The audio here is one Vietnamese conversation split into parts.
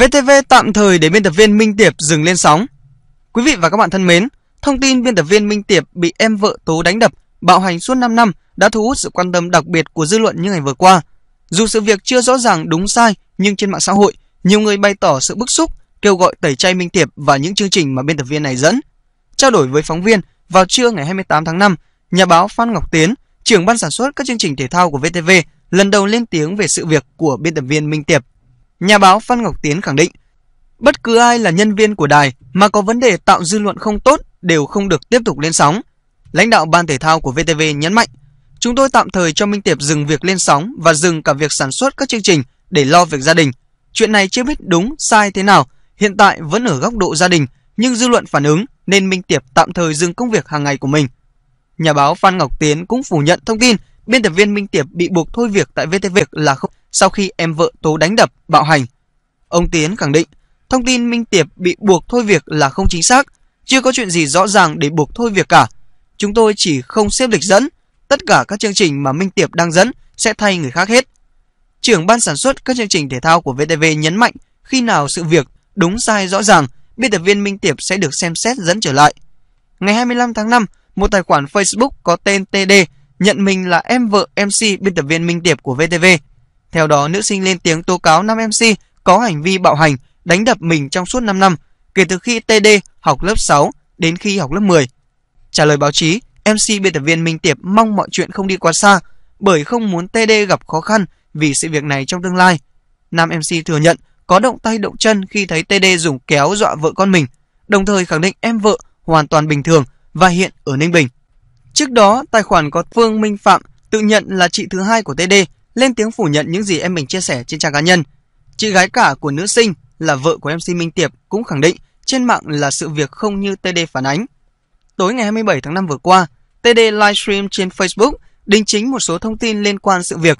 VTV tạm thời để biên tập viên Minh Tiệp dừng lên sóng. Quý vị và các bạn thân mến, thông tin biên tập viên Minh Tiệp bị em vợ tố đánh đập, bạo hành suốt 5 năm đã thu hút sự quan tâm đặc biệt của dư luận những ngày vừa qua. Dù sự việc chưa rõ ràng đúng sai, nhưng trên mạng xã hội, nhiều người bày tỏ sự bức xúc, kêu gọi tẩy chay Minh Tiệp và những chương trình mà biên tập viên này dẫn. Trao đổi với phóng viên, vào trưa ngày 28 tháng 5, nhà báo Phan Ngọc Tiến, trưởng ban sản xuất các chương trình thể thao của VTV, lần đầu lên tiếng về sự việc của biên tập viên Minh Tiệp Nhà báo Phan Ngọc Tiến khẳng định, bất cứ ai là nhân viên của đài mà có vấn đề tạo dư luận không tốt đều không được tiếp tục lên sóng. Lãnh đạo ban thể thao của VTV nhấn mạnh, chúng tôi tạm thời cho Minh Tiệp dừng việc lên sóng và dừng cả việc sản xuất các chương trình để lo việc gia đình. Chuyện này chưa biết đúng sai thế nào, hiện tại vẫn ở góc độ gia đình, nhưng dư luận phản ứng nên Minh Tiệp tạm thời dừng công việc hàng ngày của mình. Nhà báo Phan Ngọc Tiến cũng phủ nhận thông tin biên tập viên Minh Tiệp bị buộc thôi việc tại VTV là không sau khi em vợ tố đánh đập, bạo hành. Ông Tiến khẳng định, thông tin Minh Tiệp bị buộc thôi việc là không chính xác, chưa có chuyện gì rõ ràng để buộc thôi việc cả. Chúng tôi chỉ không xếp lịch dẫn, tất cả các chương trình mà Minh Tiệp đang dẫn sẽ thay người khác hết. Trưởng ban sản xuất các chương trình thể thao của VTV nhấn mạnh khi nào sự việc đúng sai rõ ràng, biên tập viên Minh Tiệp sẽ được xem xét dẫn trở lại. Ngày 25 tháng 5, một tài khoản Facebook có tên TD nhận mình là em vợ MC biên tập viên Minh Tiệp của VTV theo đó, nữ sinh lên tiếng tố cáo nam MC có hành vi bạo hành, đánh đập mình trong suốt 5 năm, kể từ khi TD học lớp 6 đến khi học lớp 10. Trả lời báo chí, MC biên tập viên Minh Tiệp mong mọi chuyện không đi quá xa, bởi không muốn TD gặp khó khăn vì sự việc này trong tương lai. Nam MC thừa nhận có động tay động chân khi thấy TD dùng kéo dọa vợ con mình, đồng thời khẳng định em vợ hoàn toàn bình thường và hiện ở Ninh Bình. Trước đó, tài khoản có Phương Minh Phạm tự nhận là chị thứ hai của TD lên tiếng phủ nhận những gì em mình chia sẻ trên trang cá nhân. Chị gái cả của nữ sinh là vợ của MC Minh Tiệp cũng khẳng định trên mạng là sự việc không như TD phản ánh. Tối ngày 27 tháng 5 vừa qua, TD livestream trên Facebook đính chính một số thông tin liên quan sự việc.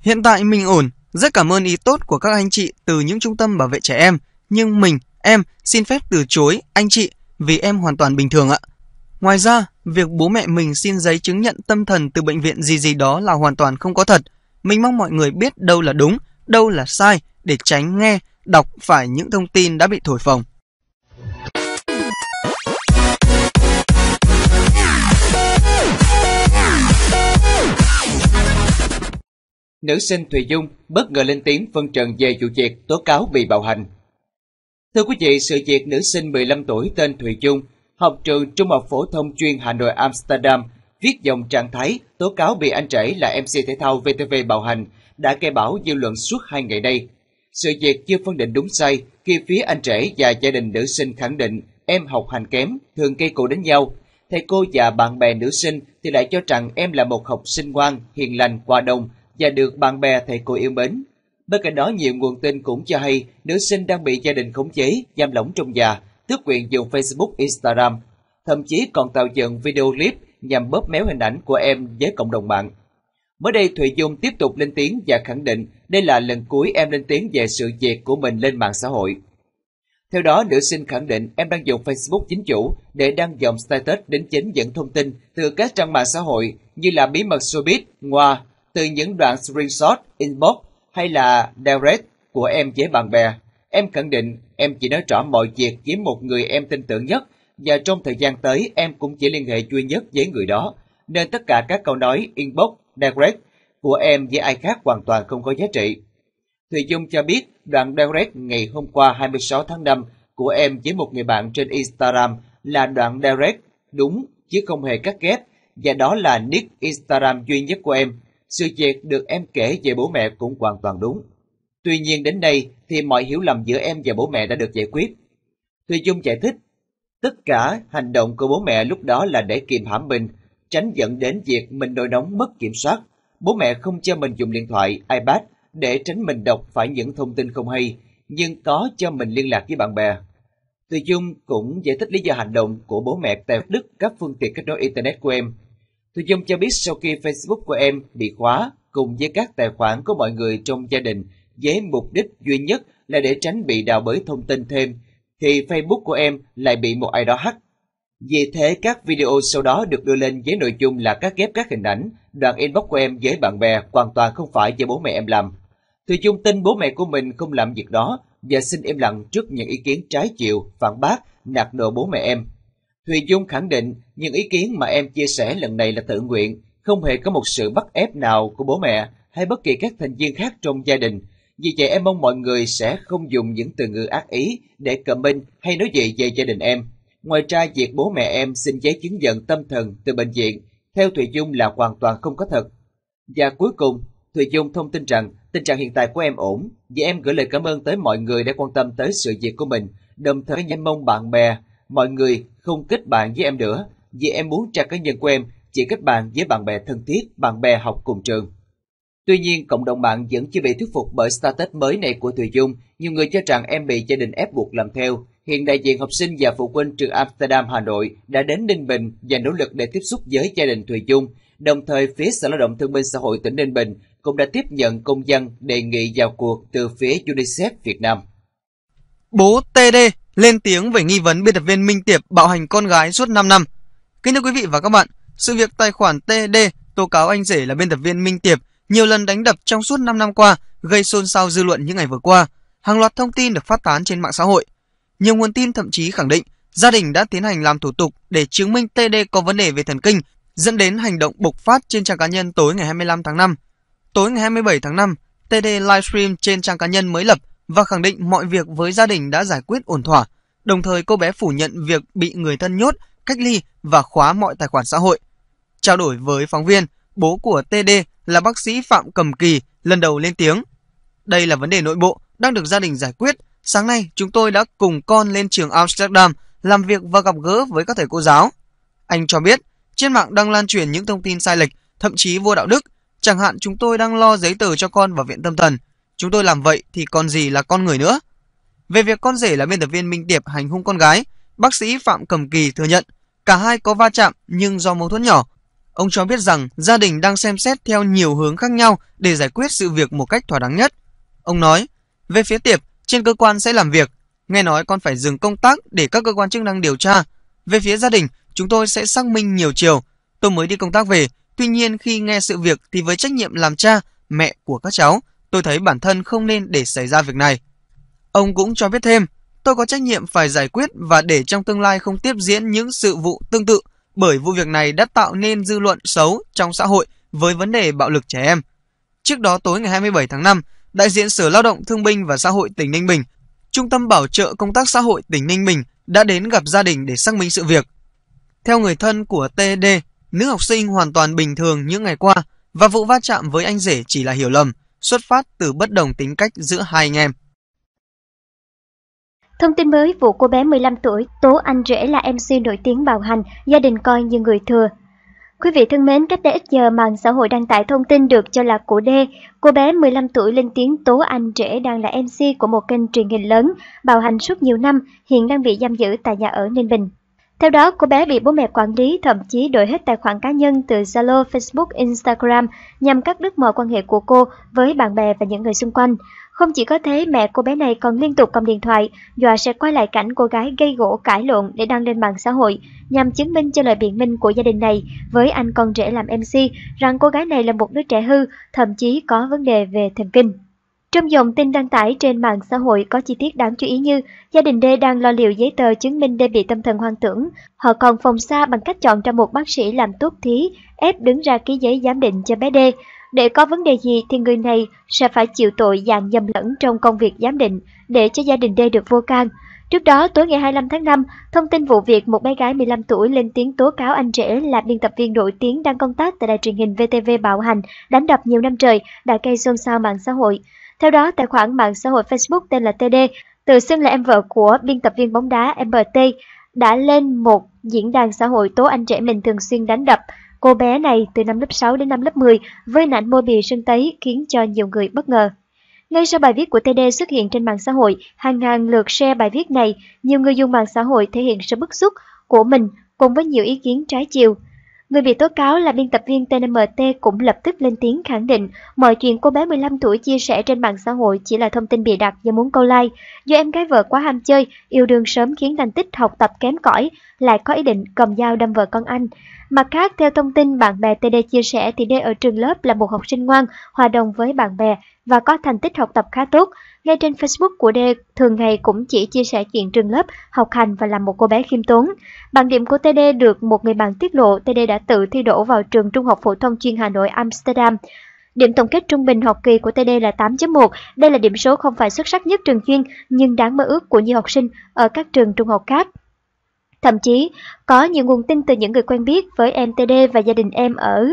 Hiện tại mình ổn, rất cảm ơn ý tốt của các anh chị từ những trung tâm bảo vệ trẻ em, nhưng mình, em xin phép từ chối anh chị vì em hoàn toàn bình thường ạ. Ngoài ra, việc bố mẹ mình xin giấy chứng nhận tâm thần từ bệnh viện gì gì đó là hoàn toàn không có thật – mình mong mọi người biết đâu là đúng, đâu là sai để tránh nghe, đọc phải những thông tin đã bị thổi phồng. Nữ sinh Thùy Dung bất ngờ lên tiếng phân trần về vụ việc tố cáo bị bạo hành. Thưa quý vị, sự việc nữ sinh 15 tuổi tên Thùy Dung, học trường Trung học phổ thông chuyên Hà Nội Amsterdam viết dòng trạng thái tố cáo bị anh rể là MC thể thao VTV bạo hành đã gây bão dư luận suốt hai ngày đây. Sự việc chưa phân định đúng sai khi phía anh rể và gia đình nữ sinh khẳng định em học hành kém, thường gây cộ đánh nhau. Thầy cô và bạn bè nữ sinh thì lại cho rằng em là một học sinh ngoan, hiền lành, hòa đồng và được bạn bè thầy cô yêu mến. Bên cạnh đó, nhiều nguồn tin cũng cho hay nữ sinh đang bị gia đình khống chế, giam lỏng trong nhà, tước quyền dùng Facebook, Instagram. Thậm chí còn tạo dựng video clip nhằm bóp méo hình ảnh của em với cộng đồng mạng. Mới đây, Thụy Dung tiếp tục lên tiếng và khẳng định đây là lần cuối em lên tiếng về sự việc của mình lên mạng xã hội. Theo đó, nữ sinh khẳng định em đang dùng Facebook chính chủ để đăng dòng status đến chính dẫn thông tin từ các trang mạng xã hội như là bí mật showbiz, ngoa, từ những đoạn screenshot, inbox hay là direct của em với bạn bè. Em khẳng định em chỉ nói rõ mọi việc với một người em tin tưởng nhất và trong thời gian tới em cũng chỉ liên hệ duy nhất với người đó, nên tất cả các câu nói inbox, direct của em với ai khác hoàn toàn không có giá trị. Thùy Dung cho biết đoạn direct ngày hôm qua 26 tháng 5 của em với một người bạn trên Instagram là đoạn direct đúng chứ không hề cắt ghép và đó là nick Instagram duy nhất của em. Sự việc được em kể về bố mẹ cũng hoàn toàn đúng. Tuy nhiên đến đây thì mọi hiểu lầm giữa em và bố mẹ đã được giải quyết. Thùy Dung giải thích Tất cả hành động của bố mẹ lúc đó là để kiềm hãm mình, tránh dẫn đến việc mình nổi nóng mất kiểm soát. Bố mẹ không cho mình dùng điện thoại, iPad để tránh mình đọc phải những thông tin không hay, nhưng có cho mình liên lạc với bạn bè. Từ Dung cũng giải thích lý do hành động của bố mẹ tại đứt các phương tiện kết nối Internet của em. Từ Dung cho biết sau khi Facebook của em bị khóa cùng với các tài khoản của mọi người trong gia đình với mục đích duy nhất là để tránh bị đào bới thông tin thêm thì Facebook của em lại bị một ai đó hack. Vì thế các video sau đó được đưa lên với nội dung là các ghép các hình ảnh, đoạn inbox của em với bạn bè hoàn toàn không phải do bố mẹ em làm. Thùy Dung tin bố mẹ của mình không làm việc đó và xin im lặng trước những ý kiến trái chiều, phản bác, nạt nộ bố mẹ em. Thùy Dung khẳng định những ý kiến mà em chia sẻ lần này là tự nguyện, không hề có một sự bắt ép nào của bố mẹ hay bất kỳ các thành viên khác trong gia đình, vì vậy em mong mọi người sẽ không dùng những từ ngữ ác ý để minh hay nói gì về gia đình em. Ngoài ra, việc bố mẹ em xin giấy chứng nhận tâm thần từ bệnh viện, theo Thùy Dung là hoàn toàn không có thật. Và cuối cùng, Thùy Dung thông tin rằng tình trạng hiện tại của em ổn, và em gửi lời cảm ơn tới mọi người đã quan tâm tới sự việc của mình, đồng thời em mong bạn bè, mọi người không kết bạn với em nữa, vì em muốn tra cá nhân của em chỉ kết bạn với bạn bè thân thiết, bạn bè học cùng trường. Tuy nhiên, cộng đồng mạng vẫn chưa bị thuyết phục bởi status mới này của Thùy Dung. Nhiều người cho rằng em bị gia đình ép buộc làm theo. Hiện đại diện học sinh và phụ huynh trường Amsterdam, Hà Nội đã đến Ninh Bình và nỗ lực để tiếp xúc với gia đình Thùy Dung. Đồng thời, phía Sở Lao động Thương binh Xã hội tỉnh Ninh Bình cũng đã tiếp nhận công dân đề nghị vào cuộc từ phía UNICEF Việt Nam. Bố TD lên tiếng về nghi vấn biên tập viên Minh Tiệp bạo hành con gái suốt 5 năm. Kính thưa quý vị và các bạn, sự việc tài khoản TD tố cáo anh rể là biên tập viên Minh Tiệp nhiều lần đánh đập trong suốt 5 năm qua, gây xôn xao dư luận những ngày vừa qua. Hàng loạt thông tin được phát tán trên mạng xã hội. Nhiều nguồn tin thậm chí khẳng định gia đình đã tiến hành làm thủ tục để chứng minh TD có vấn đề về thần kinh, dẫn đến hành động bộc phát trên trang cá nhân tối ngày 25 tháng 5. Tối ngày 27 tháng 5, TD livestream trên trang cá nhân mới lập và khẳng định mọi việc với gia đình đã giải quyết ổn thỏa. Đồng thời cô bé phủ nhận việc bị người thân nhốt, cách ly và khóa mọi tài khoản xã hội. Trao đổi với phóng viên, bố của TD là bác sĩ Phạm Cầm Kỳ lần đầu lên tiếng. Đây là vấn đề nội bộ đang được gia đình giải quyết. Sáng nay chúng tôi đã cùng con lên trường Amsterdam làm việc và gặp gỡ với các thầy cô giáo. Anh cho biết trên mạng đang lan truyền những thông tin sai lệch, thậm chí vô đạo đức. Chẳng hạn chúng tôi đang lo giấy tờ cho con vào viện tâm thần. Chúng tôi làm vậy thì còn gì là con người nữa. Về việc con rể là biên tập viên Minh Tiệp hành hung con gái, bác sĩ Phạm Cầm Kỳ thừa nhận cả hai có va chạm nhưng do mâu thuẫn nhỏ Ông cho biết rằng gia đình đang xem xét theo nhiều hướng khác nhau để giải quyết sự việc một cách thỏa đáng nhất. Ông nói, về phía Tiệp, trên cơ quan sẽ làm việc. Nghe nói con phải dừng công tác để các cơ quan chức năng điều tra. Về phía gia đình, chúng tôi sẽ xác minh nhiều chiều. Tôi mới đi công tác về, tuy nhiên khi nghe sự việc thì với trách nhiệm làm cha, mẹ của các cháu, tôi thấy bản thân không nên để xảy ra việc này. Ông cũng cho biết thêm, tôi có trách nhiệm phải giải quyết và để trong tương lai không tiếp diễn những sự vụ tương tự bởi vụ việc này đã tạo nên dư luận xấu trong xã hội với vấn đề bạo lực trẻ em. Trước đó tối ngày 27 tháng 5, đại diện Sở Lao động Thương binh và Xã hội tỉnh Ninh Bình, Trung tâm Bảo trợ Công tác Xã hội tỉnh Ninh Bình đã đến gặp gia đình để xác minh sự việc. Theo người thân của TD, nữ học sinh hoàn toàn bình thường những ngày qua và vụ va chạm với anh rể chỉ là hiểu lầm, xuất phát từ bất đồng tính cách giữa hai anh em. Thông tin mới vụ cô bé 15 tuổi tố anh rể là MC nổi tiếng bạo hành, gia đình coi như người thừa. Quý vị thân mến, cách đây ít giờ mạng xã hội đăng tải thông tin được cho là của Đê, cô bé 15 tuổi lên tiếng tố anh rể đang là MC của một kênh truyền hình lớn, bạo hành suốt nhiều năm, hiện đang bị giam giữ tại nhà ở Ninh Bình. Theo đó, cô bé bị bố mẹ quản lý thậm chí đổi hết tài khoản cá nhân từ Zalo, Facebook, Instagram nhằm cắt đứt mọi quan hệ của cô với bạn bè và những người xung quanh. Không chỉ có thế, mẹ cô bé này còn liên tục cầm điện thoại, dọa sẽ quay lại cảnh cô gái gây gỗ cãi lộn để đăng lên mạng xã hội, nhằm chứng minh cho lời biện minh của gia đình này với anh con rể làm MC rằng cô gái này là một đứa trẻ hư, thậm chí có vấn đề về thần kinh. Trong dòng tin đăng tải trên mạng xã hội có chi tiết đáng chú ý như gia đình D đang lo liệu giấy tờ chứng minh D bị tâm thần hoang tưởng. Họ còn phòng xa bằng cách chọn ra một bác sĩ làm tốt thí, ép đứng ra ký giấy giám định cho bé D. Để có vấn đề gì thì người này sẽ phải chịu tội dàn nhầm lẫn trong công việc giám định để cho gia đình D được vô can. Trước đó, tối ngày 25 tháng 5, thông tin vụ việc một bé gái 15 tuổi lên tiếng tố cáo anh rể là biên tập viên nổi tiếng đang công tác tại đài truyền hình VTV bạo hành, đánh đập nhiều năm trời, đã gây xôn xao mạng xã hội. Theo đó, tài khoản mạng xã hội Facebook tên là TD, tự xưng là em vợ của biên tập viên bóng đá MBT, đã lên một diễn đàn xã hội tố anh trẻ mình thường xuyên đánh đập, Cô bé này từ năm lớp 6 đến năm lớp 10 với nạn môi bì sưng tấy khiến cho nhiều người bất ngờ. Ngay sau bài viết của TD xuất hiện trên mạng xã hội, hàng ngàn lượt share bài viết này, nhiều người dùng mạng xã hội thể hiện sự bức xúc của mình cùng với nhiều ý kiến trái chiều. Người bị tố cáo là biên tập viên TNMT cũng lập tức lên tiếng khẳng định mọi chuyện cô bé 15 tuổi chia sẻ trên mạng xã hội chỉ là thông tin bịa đặt do muốn câu like. Do em gái vợ quá ham chơi, yêu đương sớm khiến thành tích học tập kém cỏi, lại có ý định cầm dao đâm vợ con anh. Mặt khác, theo thông tin bạn bè TD chia sẻ thì D ở trường lớp là một học sinh ngoan, hòa đồng với bạn bè và có thành tích học tập khá tốt. Ngay trên Facebook của D thường ngày cũng chỉ chia sẻ chuyện trường lớp, học hành và làm một cô bé khiêm tốn. Bằng điểm của TD được một người bạn tiết lộ TD đã tự thi đỗ vào trường Trung học phổ thông chuyên Hà Nội Amsterdam. Điểm tổng kết trung bình học kỳ của TD là 8.1. Đây là điểm số không phải xuất sắc nhất trường chuyên, nhưng đáng mơ ước của nhiều học sinh ở các trường trung học khác. Thậm chí, có nhiều nguồn tin từ những người quen biết với em TD và gia đình em ở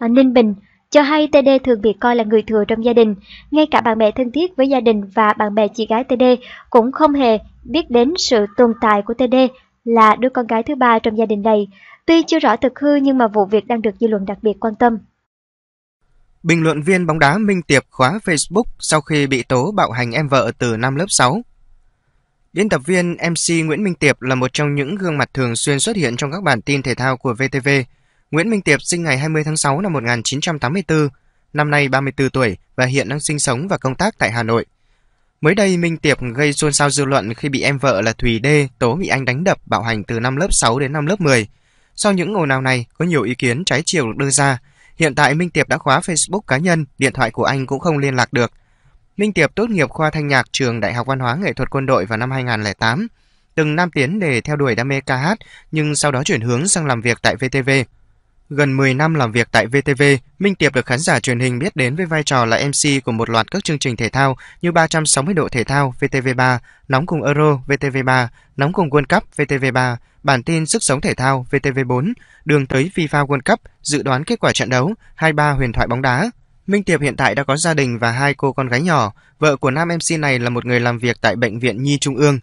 Ninh Bình cho hay TD thường bị coi là người thừa trong gia đình, ngay cả bạn bè thân thiết với gia đình và bạn bè chị gái TD cũng không hề biết đến sự tồn tại của TD là đứa con gái thứ ba trong gia đình này. Tuy chưa rõ thực hư nhưng mà vụ việc đang được dư luận đặc biệt quan tâm. Bình luận viên bóng đá Minh Tiệp khóa Facebook sau khi bị tố bạo hành em vợ từ năm lớp 6. Biên tập viên MC Nguyễn Minh Tiệp là một trong những gương mặt thường xuyên xuất hiện trong các bản tin thể thao của VTV. Nguyễn Minh Tiệp sinh ngày 20 tháng 6 năm 1984, năm nay 34 tuổi và hiện đang sinh sống và công tác tại Hà Nội. Mới đây, Minh Tiệp gây xôn xao dư luận khi bị em vợ là Thùy Đê tố bị anh đánh đập bạo hành từ năm lớp 6 đến năm lớp 10. Sau những ồn ào này, có nhiều ý kiến trái chiều được đưa ra. Hiện tại Minh Tiệp đã khóa Facebook cá nhân, điện thoại của anh cũng không liên lạc được. Minh Tiệp tốt nghiệp khoa thanh nhạc trường Đại học Văn hóa Nghệ thuật Quân đội vào năm 2008, từng nam tiến để theo đuổi đam mê ca hát nhưng sau đó chuyển hướng sang làm việc tại VTV. Gần 10 năm làm việc tại VTV, Minh Tiệp được khán giả truyền hình biết đến với vai trò là MC của một loạt các chương trình thể thao như 360 độ thể thao VTV3, Nóng cùng Euro VTV3, Nóng cùng World Cup VTV3, Bản tin Sức sống thể thao VTV4, Đường tới FIFA World Cup, Dự đoán kết quả trận đấu, 23 huyền thoại bóng đá. Minh Tiệp hiện tại đã có gia đình và hai cô con gái nhỏ. Vợ của nam MC này là một người làm việc tại Bệnh viện Nhi Trung ương.